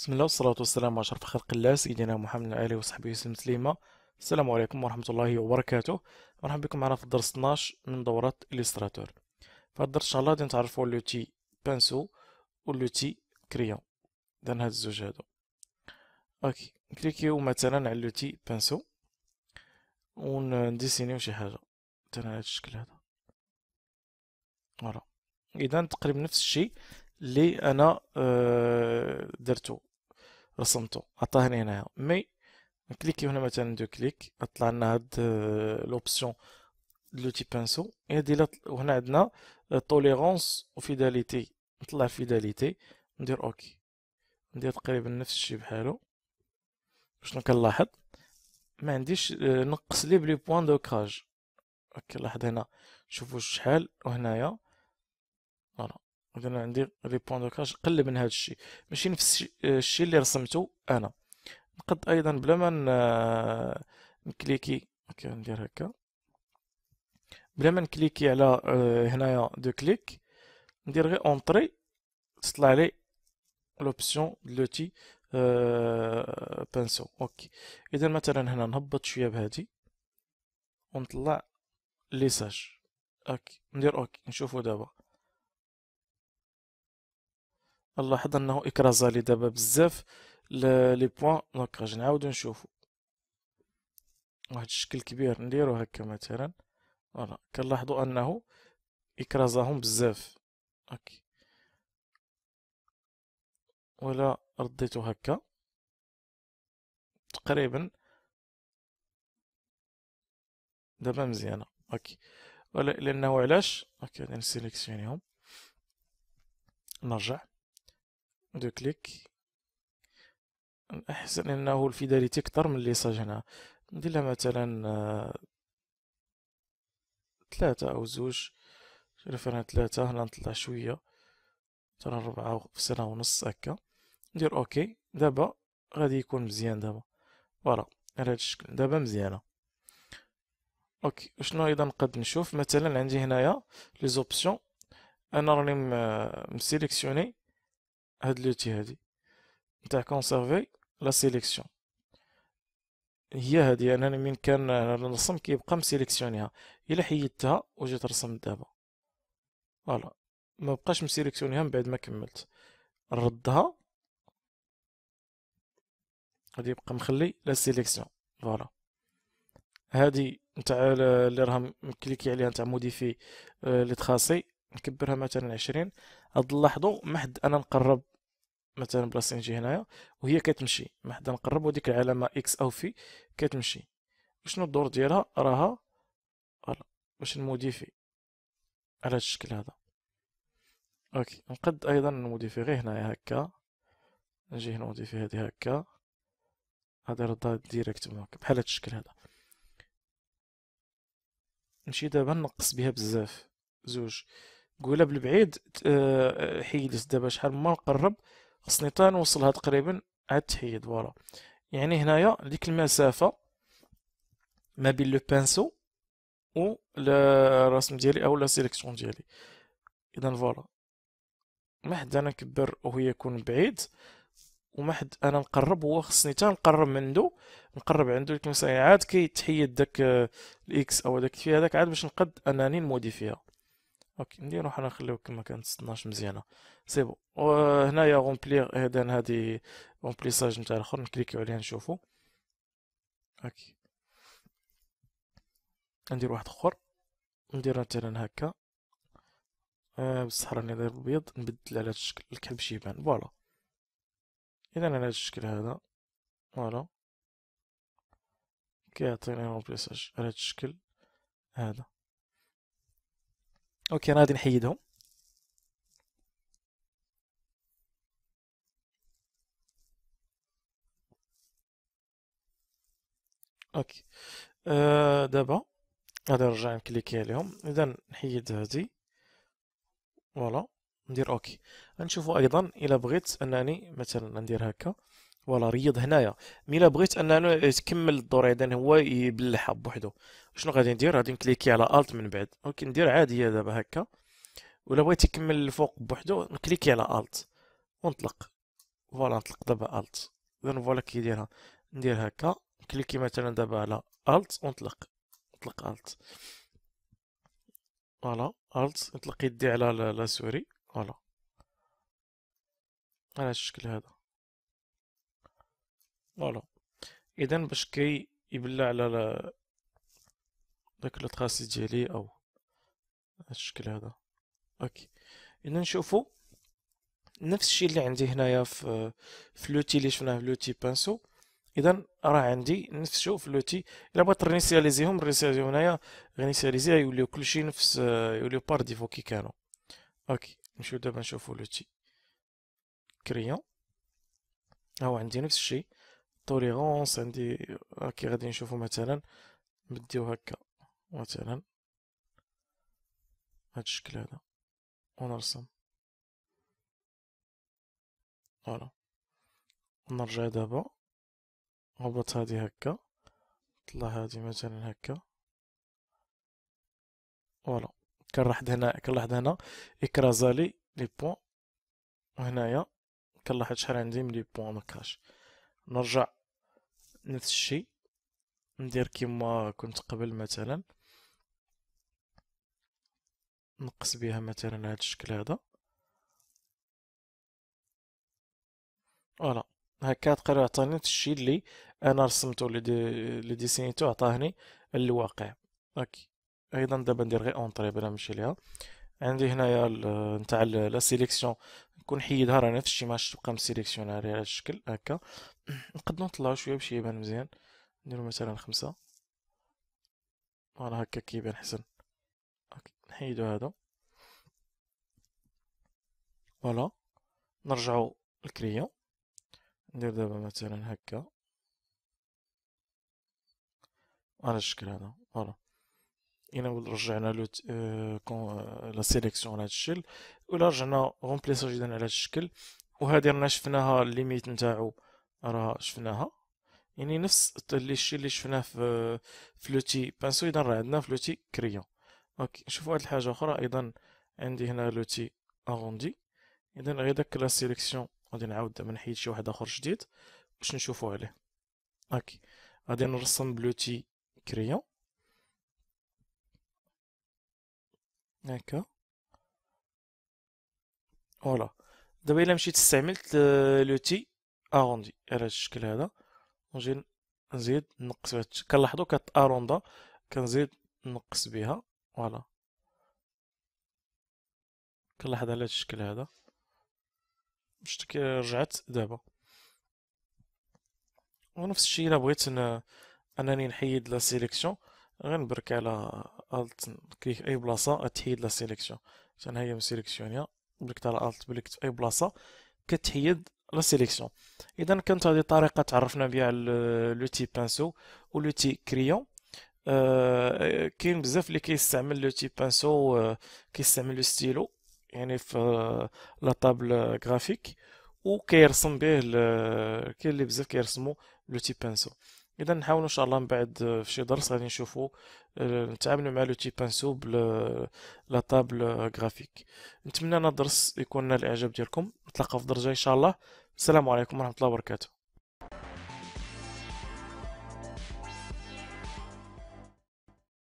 بسم الله والصلاة والسلام على شرف خلق الله سيدنا محمد آله وصحبه وسلم تسليما السلام عليكم ورحمة الله وبركاته مرحبا بكم معنا في الدرس 12 من دورة إليستراتور في الدرس إن شاء الله غادي نتعرفوا لوتي بانسو ولوتي كريون إذن هاد الزوج هادو أوكي نكليكيو مثلا على لوتي بانسو ونديسينيو شي حاجة مثلا هاد الشكل هذا فوالا إذن تقريبا نفس الشيء اللي أنا آه، درتو رسمته عطاهني هنا هنايا مي نكليكي هنا مثلا دو كليك طلع لنا هاد آه، لوبسيون لوتي بانسو هادي هنا عندنا توليرونس آه، وفيداليتي نطلع فيداليتي ندير اوكي ندير تقريبا نفس الشيء بحالو شنو كنلاحظ ما عنديش آه، نقص لي بلي بوان دو كراج اوكي لاحظ هنا شوفوا شحال وهنايا فوالا انا عندي لي بوان دو كاش قل من هذا الشيء ماشي نفس آه، الشيء اللي رسمته انا نقد ايضا بلا ما آه، نكليكي ندير هكا بلا ما نكليكي على آه، هنايا دو كليك ندير غير اونطري تطلع لي لوبسيون لوتي بانسو اوكي اذا مثلا هنا نهبط شويه بهادي ونطلع ليساج اوكي ندير اوكي نشوفو دابا نلاحظ انه اكرازا لي دابا بزاف لي بوين دونك غادي نعاودو نشوفو واحد الشكل كبير نديرو هكا مثلا فوالا كنلاحظو انه اكرازاهم بزاف اوكي ولا رديتو هكا تقريبا دابا مزيانه اوكي ولا لانه علاش اوكي غادي نسيليكسيونيهم نرجع دو كليك احسن انه الفيداليتي اكثر من صاج هنا ندير مثلا ثلاثة او زوج شرف انا ثلاثة هنا نطلع شوية مثلا ربعة في سنة ونص هكا ندير اوكي دابا غادي يكون مزيان دابا فوالا على هاد الشكل دابا مزيانة اوكي شنو ايضا قد نشوف مثلا عندي هنايا لي زوبسيون انا راني مسيليكسيوني هاد لوتي هادي نتاع كونسيرفي لا سيليكسيون هي هادي يعني من كان نرسم كيبقى مسيليكسيونيها الا حيدتها وجيت رسمت دابا فوالا ما بقاش مسيليكسيونيها من بعد ما كملت نردها غادي يبقى مخلي لا سيليكسيون فوالا هادي نتاع اللي راه مكليكي عليها نتاع موديفي آه، لي تراسي نكبرها مثلا عشرين هاد نلاحظوا ما حد انا نقرب مثلا بلاصتي نجي هنايا وهي كتمشي ما حدا نقرب وديك العلامه اكس او في كتمشي وشنو الدور ديالها راها باش نموديفي على الشكل هذا اوكي نقد ايضا نموديفي غير هنايا هكا نجي هنا نموديفي هذه هكا هذا رد ديريكت هكا بحال هذا الشكل هذا نمشي دابا نقص بها بزاف زوج قولها بالبعيد آه، حيدت دابا شحال ما نقرب خصني تا نوصلها تقريبا عاد تحيد فوالا يعني هنايا ديك المسافه ما بين لو بانسو و الرسم ديالي او لا سيليكسيون ديالي اذا فوالا ما حد انا كبر وهو يكون بعيد وما حد انا نقرب هو خصني حتى نقرب عنده نقرب عنده ديك المسافه عاد كيتحيد داك الاكس او داك في هذاك عاد باش نقد انني نموديفيها اوكي نديرو حنا نخليو كما كانت 16 مزيانه سي بون وهنايا غومبليغ اذن هادي غومبليساج نتاع الاخر نكليكيو عليها نشوفو اوكي ندير واحد اخر ندير مثلا هكا أه بصح راني داير البيض نبدل على الشكل الكلب شيبان فوالا اذا على الشكل هذا فوالا كيعطيني رومبليساج على الشكل هذا اوكي انا غادي نحيدهم اوكي آه دابا غادي نرجع نكليكي عليهم اذا نحيد هذه فوالا ندير اوكي غنشوفوا ايضا الا بغيت انني مثلا ندير هكا ولا ريض هنايا مي لا بغيت ان تكمل الدور اذا هو يبلعها بوحدو شنو غادي ندير غادي نكليكي على الت من بعد ممكن ندير عاديه دابا هكا ولا بغيت يكمل الفوق بوحدو نكليكي على الت ونطلق فوالا نطلق دابا الت اذا فوالا كيديرها ندير هكا نكليكي مثلا دابا على الت ونطلق نطلق الت فوالا الت نطلق يدي على لا سوري فوالا على الشكل هذا فوالا اذا باش كي يبلع على داك لو تراسي ديالي او هاد الشكل هذا اوكي اذا نشوفو نفس الشيء اللي عندي هنايا في في لوتي اللي شفناه في لوتي بانسو اذا راه عندي نفس الشيء في لوتي الا بغيت رينيسياليزيهم رينيسياليزيهم هنايا رينيسياليزي يوليو كلشي نفس يوليو بار ديفو كي كانوا اوكي نمشيو دابا نشوفو لوتي كريون هاو عندي نفس الشيء توليرونس عندي كي غادي نشوفو مثلا نديو هكا مثلا هاد الشكل هذا ونرسم فوالا نرجع دابا نربط هادي هكا طلع هادي مثلا هكا فوالا كنلاحظ هنا كنلاحظ هنا اكرازالي لي بوان وهنايا كنلاحظ شحال عندي من لي بوان مكاش نرجع نفس الشيء ندير كيما كنت قبل مثلا نقص بها مثلا هذا الشكل هذا فوالا هكا تقدر يعطيني نفس الشيء اللي انا رسمته اللي دي اللي ديسينيتو عطاهني الواقع اوكي ايضا دابا ندير غير اونطري بلا نمشي ليها عندي هنايا نتاع لا سيليكسيون نكون حيدها راه نفس الشيء ماش تبقى مسيليكسيونها على الشكل هكا نقدروا نطلعو شويه باش يبان مزيان نديرو مثلا خمسة فوالا هكا كيبان حسن نحيدو هذا فوالا نرجعو الكريون ندير دابا مثلا هكا على الشكل هذا فوالا الا رجعنا لو آه، آه، لا سيليكسيون على هذا الشكل ولا رجعنا غومبليسا جدا على هذا الشكل وهذه رانا شفناها ليميت نتاعو راه شفناها يعني نفس الشيء اللي شفناه في فلوتي بانسو اذا راه عندنا فلوتي كريون اوكي نشوفوا واحد الحاجه اخرى ايضا عندي هنا لوتي اغوندي اذا غير داك لا سيليكسيون غادي نعاود نحيد شي واحد اخر جديد باش نشوفوا عليه اوكي غادي نرسم بلوتي كريون هكا فوالا دابا الا مشيت استعملت لو تي اروندي على هاد الشكل هذا نجي نزيد نقص بهاد كنلاحظوا اروندا كنزيد نقص بها فوالا كنلاحظ على هاد الشكل هذا باش رجعت دابا ونفس الشيء الا بغيت انني نحيد لا سيليكسيون غنبرك على الت كليك اي بلاصه تحيد لا سيليكسيون تنهي من سيليكسيونيا بركت على الت بليك في اي بلاصه كتحيد لا سيليكسيون اذا كانت هذه الطريقه تعرفنا بها على لوتي بانسو تي كريون أه كاين بزاف اللي كيستعمل لوتي بانسو كيستعمل لو ستيلو يعني في لا طابل غرافيك وكيرسم به كاين اللي بزاف كيرسمو لوتي بانسو اذا نحاولوا ان شاء الله من بعد آه، في شي درس غادي نشوفوا آه، نتعاملوا مع لو تي بانسو بل آه، لا طابل غرافيك نتمنى ان الدرس يكون نال الاعجاب ديالكم نتلاقاو في درجه ان شاء الله السلام عليكم ورحمه الله وبركاته